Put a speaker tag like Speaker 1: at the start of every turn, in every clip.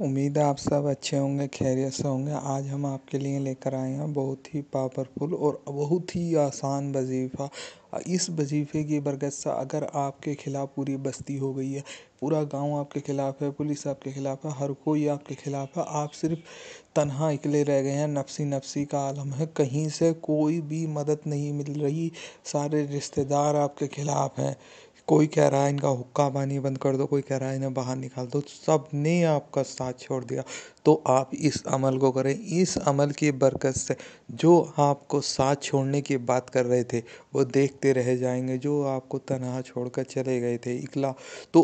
Speaker 1: उम्मीद है आप सब अच्छे होंगे खैरियत से होंगे आज हम आपके लिए लेकर आए हैं बहुत ही पावरफुल और बहुत ही आसान वजीफ़ा इस वजीफ़े की बरगद से अगर आपके खिलाफ़ पूरी बस्ती हो गई है पूरा गाँव आपके खिलाफ है पुलिस आपके खिलाफ है हर कोई आपके खिलाफ है आप सिर्फ तनहा इकले रह गए हैं नफसी नफसी का आलम है कहीं से कोई भी मदद नहीं मिल रही सारे रिश्तेदार आपके खिलाफ हैं कोई कह रहा है इनका हुक्का पानी बंद कर दो कोई कह रहा है इन्हें बाहर निकाल दो सब ने आपका साथ छोड़ दिया तो आप इस अमल को करें इस अमल की बरकत से जो आपको साथ छोड़ने की बात कर रहे थे वो देखते रह जाएंगे जो आपको छोड़ छोड़कर चले गए थे इकला तो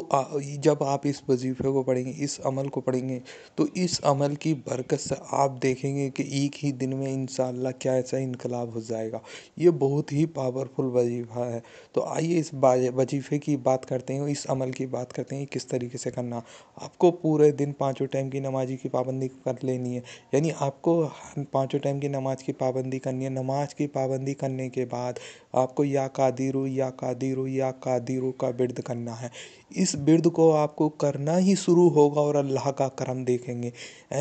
Speaker 1: जब आप इस वजीफे को पढ़ेंगे इस अमल को पढ़ेंगे तो इस अमल की बरकत से आप देखेंगे कि एक ही दिन में इन क्या ऐसा इनकलाब हो जाएगा ये बहुत ही पावरफुल वजीफा है तो आइए इस वजीफे की बात करते हैं इस अमल की बात करते हैं किस तरीके से करना आपको पूरे दिन पाँचों टाइम की नमाजी की पाप पाबंदी कर लेनी है यानी आपको पाँचों टाइम की नमाज की पाबंदी करनी है नमाज की पाबंदी करने के बाद आपको या कादिर या कादिर या कादिर का बिर्द करना है इस बिर्द को आपको करना ही शुरू होगा और अल्लाह का करम देखेंगे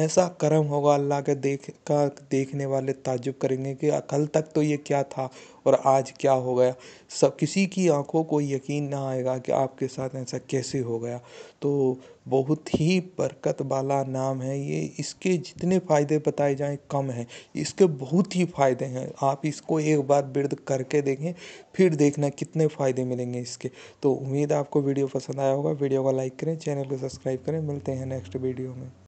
Speaker 1: ऐसा करम होगा अल्लाह के देख का देखने वाले ताजुब करेंगे कि कल तक तो ये क्या था और आज क्या हो गया सब किसी की आंखों को यकीन ना आएगा कि आपके साथ ऐसा कैसे हो गया तो बहुत ही बरकत वाला नाम है ये इसके जितने फायदे बताए जाएं कम हैं इसके बहुत ही फायदे हैं आप इसको एक बार वृद्ध करके देखें फिर देखना कितने फायदे मिलेंगे इसके तो उम्मीद है आपको वीडियो पसंद आया होगा वीडियो को लाइक करें चैनल को सब्सक्राइब करें मिलते हैं नेक्स्ट वीडियो में